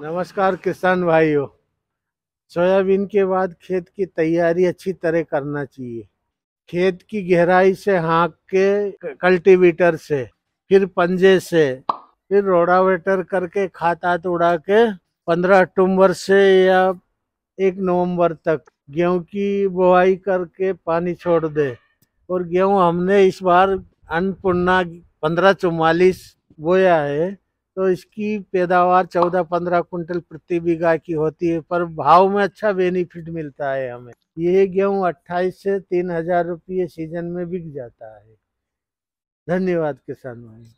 नमस्कार किसान भाइयों सोयाबीन के बाद खेत की तैयारी अच्छी तरह करना चाहिए खेत की गहराई से हाँक के कल्टीवेटर से फिर पंजे से फिर रोडावेटर करके खाता हाथ उड़ा के पंद्रह अक्टूबर से या एक नवंबर तक गेहूं की बुआई करके पानी छोड़ दे और गेहूं हमने इस बार अन्नपूर्णा पंद्रह चौवालीस बोया है तो इसकी पैदावार चौदह पंद्रह कुंटल प्रति बीघा की होती है पर भाव में अच्छा बेनिफिट मिलता है हमें ये गेहूँ अट्ठाईस से तीन हजार रुपये सीजन में बिक जाता है धन्यवाद किसान भाई